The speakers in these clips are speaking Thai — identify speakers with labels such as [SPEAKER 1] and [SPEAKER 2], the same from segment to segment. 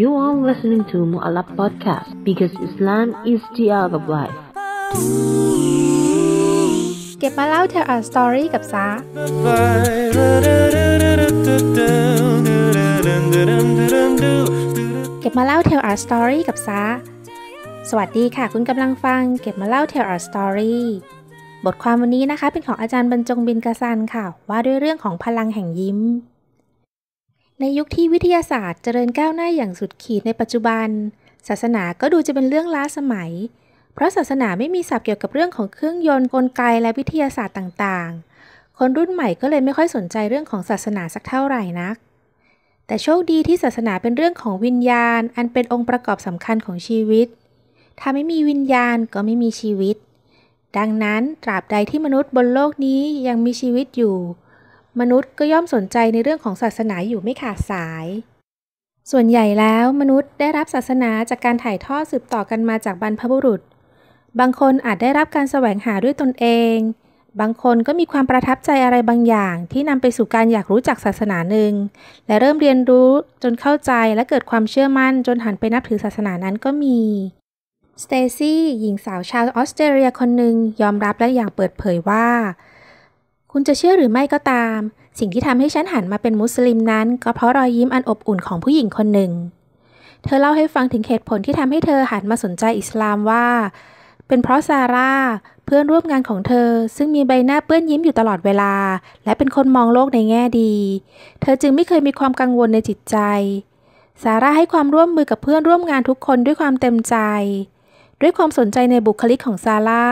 [SPEAKER 1] You are listening to Mu'alab Podcast because Islam is the art of life. เก็บมาเล่า Tell ส Story กับซาเก็บมาเล่า Tell ส Story กับซาสวัสดีค่ะ คุณกำลังฟัง เก็บมาเล่า Tell ส Story บทความวันนี้นะคะ เป็นของอาจารย์บรรจงบินกระซันค่ะ ว่าด้วยเรื่องของพลังแห่งยิ้มในยุคที่วิทยาศาสตร์เจริญก้าวหน้าอย่างสุดขีดในปัจจุบัน ศาสนาก็ดูจะเป็นเรื่องล้าสมัย เพราะศาสนาไม่มีศัพท์เกี่ยวกับเรื่องของเครื่องยนต์กลไกและวิทยาศาสตร์ต่างๆ คนรุ่นใหม่ก็เลยไม่ค่อยสนใจเรื่องของศาสนาสักเท่าไหร่นัก แต่โชคดีที่ศาสนาเป็นเรื่องของวิญญาณอันเป็นองค์ประกอบสำคัญของชีวิต ถ้าไม่มีวิญญาณก็ไม่มีชีวิต ดังนั้นตราบใดที่มนุษย์บนโลกนี้ยังมีชีวิตอยู่มนุษย์ก็ย่อมสนใจในเรื่องของศาสนาอยู่ไม่ขาดสาย ส่วนใหญ่แล้วมนุษย์ได้รับศาสนาจากการถ่ายทอดสืบต่อกันมาจากบรรพบุรุษ บางคนอาจได้รับการแสวงหาด้วยตนเอง บางคนก็มีความประทับใจอะไรบางอย่างที่นำไปสู่การอยากรู้จักศาสนาหนึ่ง และเริ่มเรียนรู้จนเข้าใจและเกิดความเชื่อมั่น จนหันไปนับถือศาสนานั้นก็มีสเตซี่ หญิงสาวชาวออสเตรเลียคนหนึ่งยอมรับและอย่างเปิดเผยว่าคุณจะเชื่อหรือไม่ก็ตาม สิ่งที่ทำให้ฉันหันมาเป็นมุสลิมนั้นก็เพราะรอยยิ้มอันอบอุ่นของผู้หญิงคนหนึ่ง เธอเล่าให้ฟังถึงเหตุผลที่ทำให้เธอหันมาสนใจอิสลามว่า เป็นเพราะซาร่าเพื่อนร่วมงานของเธอ ซึ่งมีใบหน้าเปื้อนยิ้มอยู่ตลอดเวลา และเป็นคนมองโลกในแง่ดี เธอจึงไม่เคยมีความกังวลในจิตใจซาร่าให้ความร่วมมือกับเพื่อนร่วมงานทุกคนด้วยความเต็มใจ ด้วยความสนใจในบุคลิกของซาร่า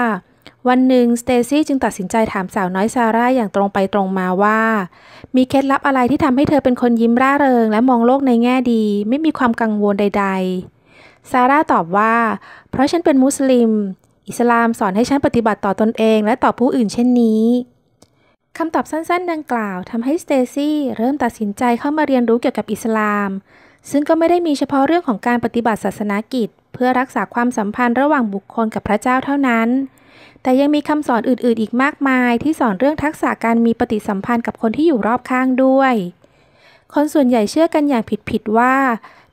[SPEAKER 1] วันหนึ่งสเตซี่จึงตัดสินใจถามสาวน้อยซาร่าอย่างตรงไปตรงมาว่า มีเคล็ดลับอะไรที่ทำให้เธอเป็นคนยิ้มร่าเริง และมองโลกในแง่ดี ไม่มีความกังวลใดๆซาร่าตอบว่า เพราะฉันเป็นมุสลิม อิสลามสอนให้ฉันปฏิบัติต่อตนเอง และต่อผู้อื่นเช่นนี้คำตอบสั้นๆ ดังกล่าวทำให้สเตซี่เริ่มตัดสินใจเข้ามาเรียนรู้เกี่ยวกับอิสลามซึ่งก็ไม่ได้มีเฉพาะเรื่องของการปฏิบัติศาสนากิจ เพื่อรักษาความสัมพันธ์ระหว่างบุคคลกับพระเจ้าเท่านั้นแต่ยังมีคำสอนอื่นๆ อีกมากมาย ที่สอนเรื่องทักษะการมีปฏิสัมพันธ์กับคนที่อยู่รอบข้างด้วย คนส่วนใหญ่เชื่อกันอย่างผิดๆว่า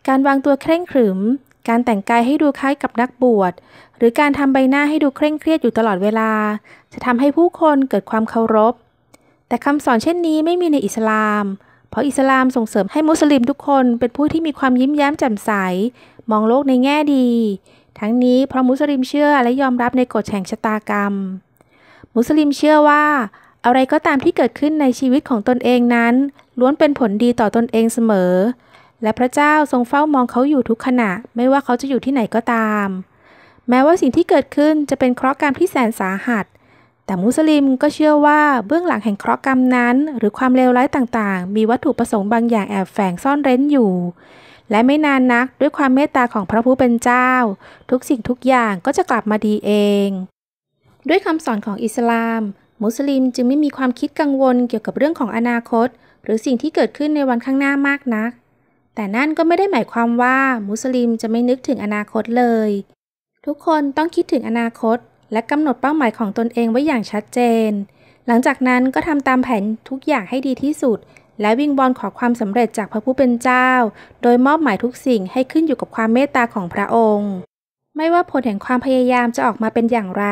[SPEAKER 1] การวางตัวเคร่งขรึม การแต่งกายให้ดูคล้ายกับนักบวช หรือการทำใบหน้าให้ดูเคร่งเครียดอยู่ตลอดเวลา จะทำให้ผู้คนเกิดความเคารพ แต่คำสอนเช่นนี้ไม่มีในอิสลาม เพราะอิสลามส่งเสริมให้มุสลิมทุกคนเป็นผู้ที่มีความยิ้มแย้มแจ่มใส มองโลกในแง่ดีทั้งนี้เพราะมุสลิมเชื่อและยอมรับในกฎแห่งชะตากรรม มุสลิมเชื่อว่า อะไรก็ตามที่เกิดขึ้นในชีวิตของตนเองนั้น ล้วนเป็นผลดีต่อตนเองเสมอ และพระเจ้าทรงเฝ้ามองเขาอยู่ทุกขณะ ไม่ว่าเขาจะอยู่ที่ไหนก็ตาม แม้ว่าสิ่งที่เกิดขึ้นจะเป็นเคราะห์กรรมที่แสนสาหัส แต่มุสลิมก็เชื่อว่าเบื้องหลังแห่งเคราะห์กรรมนั้น หรือความเลวร้ายต่างๆ มีวัตถุประสงค์บางอย่างแอบแฝงซ่อนเร้นอยู่และไม่นานนักด้วยความเมตตาของพระผู้เป็นเจ้า ทุกสิ่งทุกอย่างก็จะกลับมาดีเอง ด้วยคำสอนของอิสลาม มุสลิมจึงไม่มีความคิดกังวลเกี่ยวกับเรื่องของอนาคต หรือสิ่งที่เกิดขึ้นในวันข้างหน้ามากนัก แต่นั่นก็ไม่ได้หมายความว่ามุสลิมจะไม่นึกถึงอนาคตเลย ทุกคนต้องคิดถึงอนาคต และกำหนดเป้าหมายของตนเองไว้อย่างชัดเจน หลังจากนั้นก็ทำตามแผนทุกอย่างให้ดีที่สุดและวิงบอลขอความสำเร็จจากพระผู้เป็นเจ้า โดยมอบหมายทุกสิ่งให้ขึ้นอยู่กับความเมตตาของพระองค์ ไม่ว่าผลแห่งความพยายามจะออกมาเป็นอย่างไร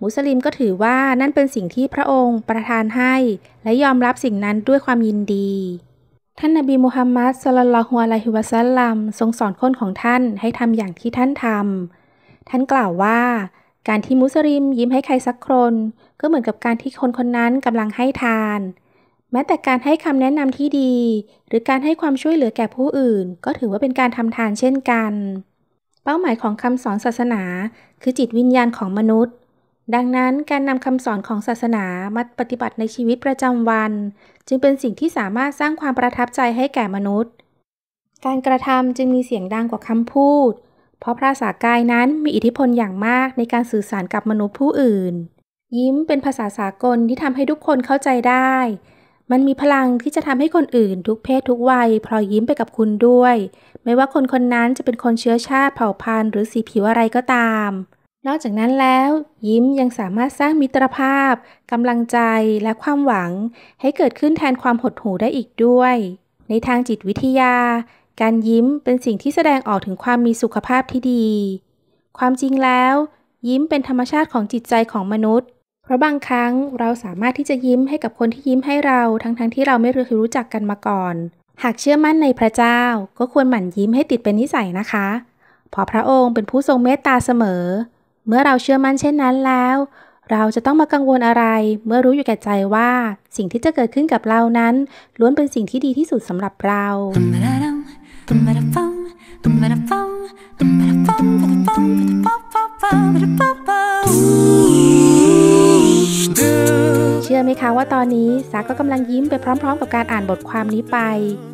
[SPEAKER 1] มุสลิมก็ถือว่านั่นเป็นสิ่งที่พระองค์ประทานให้ และยอมรับสิ่งนั้นด้วยความยินดี ท่านนบีมูฮัมมัดสลลัลฮอะลัยฮิวะซัลลัมทรงสอนคนของท่านให้ทำอย่างที่ท่านทำท่านกล่าวว่า การที่มุสลิมยิ้มให้ใครสักคนก็เหมือนกับการที่คนคนนั้นกำลังให้ทานแม้แต่การให้คำแนะนำที่ดีหรือการให้ความช่วยเหลือแก่ผู้อื่น ก็ถือว่าเป็นการทำทานเช่นกัน เป้าหมายของคำสอนศาสนา คือจิตวิญญาณของมนุษย์ ดังนั้นการนำคำสอนของศาสนามาปฏิบัติในชีวิตประจำวัน จึงเป็นสิ่งที่สามารถสร้างความประทับใจให้แก่มนุษย์ การกระทำจึงมีเสียงดังกว่าคำพูด เพราะภาษากายนั้นมีอิทธิพลอย่างมากในการสื่อสารกับมนุษย์ผู้อื่น ยิ้มเป็นภาษาสากลที่ทำให้ทุกคนเข้าใจได้มันมีพลังที่จะทำให้คนอื่นทุกเพศทุกวัยพลอยยิ้มไปกับคุณด้วย ไม่ว่าคนคนนั้นจะเป็นคนเชื้อชาติเผ่าพันธุ์หรือสีผิวอะไรก็ตาม นอกจากนั้นแล้ว ยิ้มยังสามารถสร้างมิตรภาพกำลังใจและความหวัง ให้เกิดขึ้นแทนความหดหู่ได้อีกด้วย ในทางจิตวิทยา การยิ้มเป็นสิ่งที่แสดงออกถึงความมีสุขภาพที่ดี ความจริงแล้ว ยิ้มเป็นธรรมชาติของจิตใจของมนุษย์พราะบางครั้งเราสามารถที่จะยิ้มให้กับคนที่ยิ้มให้เราทั้งๆทที่เราไม่เคยรู้จักกันมาก่อน หากเชื่อมั่นในพระเจ้า ก็ควรหมั่นยิ้มให้ติดเป็นนิสัยนะคะ เพราะพระองค์เป็นผู้ทรงเมตตาเสมอ เมื่อเราเชื่อมั่นเช่นนั้นแล้ว เราจะต้องมากังวลอะไร เมื่อรู้อยู่แก่ใจว่าสิ่งที่จะเกิดขึ้นกับเรานั้น ล้วนเป็นสิ่งที่ดีที่สุดสำหรับเราตุอไหมคะว่าตอนนี้ซาก็กำลังยิ้มไปพร้อมๆกับการอ่านบทความนี้ไป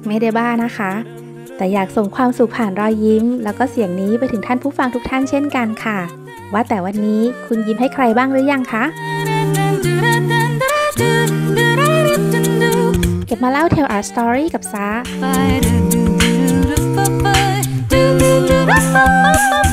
[SPEAKER 1] ไม่ได้บ้านะคะ แต่อยากส่งความสุขผ่านรอยยิ้ม แล้วก็เสียงนี้ไปถึงท่านผู้ฟังทุกท่านเช่นกันค่ะ ว่าแต่วันนี้คุณยิ้มให้ใครบ้างหรือยังคะเก็บมาเล่า Tell Our Story กับซา